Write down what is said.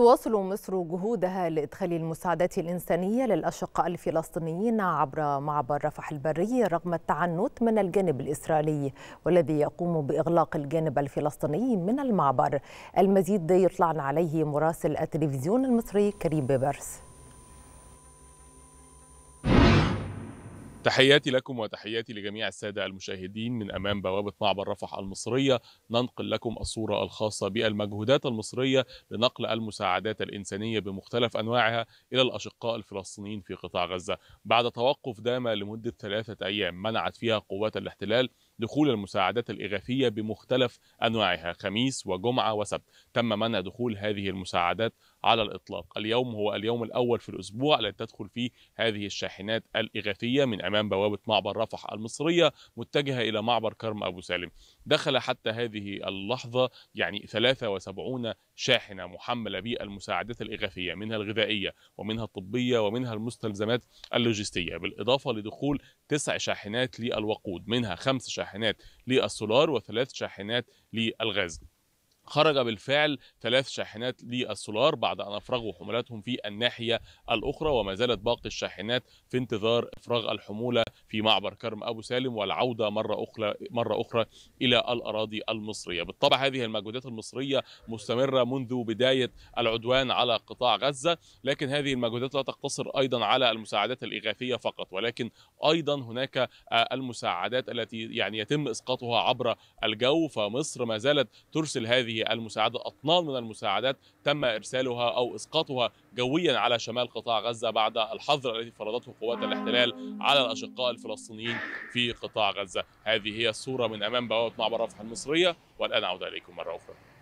تواصل مصر جهودها لإدخال المساعدات الإنسانية للأشقاء الفلسطينيين عبر معبر رفح البري رغم التعنت من الجانب الإسرائيلي والذي يقوم بإغلاق الجانب الفلسطيني من المعبر المزيد يطلعن عليه مراسل التلفزيون المصري كريم بيبرس تحياتي لكم وتحياتي لجميع السادة المشاهدين من أمام بوابة معبر رفح المصرية ننقل لكم الصورة الخاصة بالمجهودات المصرية لنقل المساعدات الإنسانية بمختلف أنواعها إلى الأشقاء الفلسطينيين في قطاع غزة بعد توقف دام لمدة ثلاثة أيام منعت فيها قوات الاحتلال دخول المساعدات الإغاثية بمختلف أنواعها خميس وجمعة وسبت تم منع دخول هذه المساعدات على الإطلاق اليوم هو اليوم الأول في الأسبوع الذي تدخل فيه هذه الشاحنات الإغاثية من أمام بوابة معبر رفح المصرية متجهة إلى معبر كرم أبو سالم دخل حتى هذه اللحظة يعني 73 شاحنة محملة بالمساعدات الإغاثية منها الغذائية ومنها الطبية ومنها المستلزمات اللوجستية بالإضافة لدخول تسع شاحنات للوقود منها خمس شاحنات للسولار وثلاث شاحنات للغاز خرج بالفعل ثلاث شاحنات للسولار بعد أن أفرغوا حمولاتهم في الناحية الأخرى وما زالت باقي الشاحنات في انتظار إفراغ الحمولة في معبر كرم أبو سالم والعودة مرة أخرى, مرة أخرى إلى الأراضي المصرية بالطبع هذه المجهودات المصرية مستمرة منذ بداية العدوان على قطاع غزة لكن هذه المجهودات لا تقتصر أيضا على المساعدات الإغاثية فقط ولكن أيضا هناك آه، المساعدات التي يعني يتم إسقاطها عبر الجو فمصر ما زالت ترسل هذه المساعدة أطنان من المساعدات تم إرسالها أو إسقاطها جويا على شمال قطاع غزة بعد الحظر الذي فرضته قوات الاحتلال على الأشقاء الفلسطينيين في قطاع غزة هذه هي الصورة من أمام بوابة معبر رفح المصرية والآن أعود إليكم مرة أخرى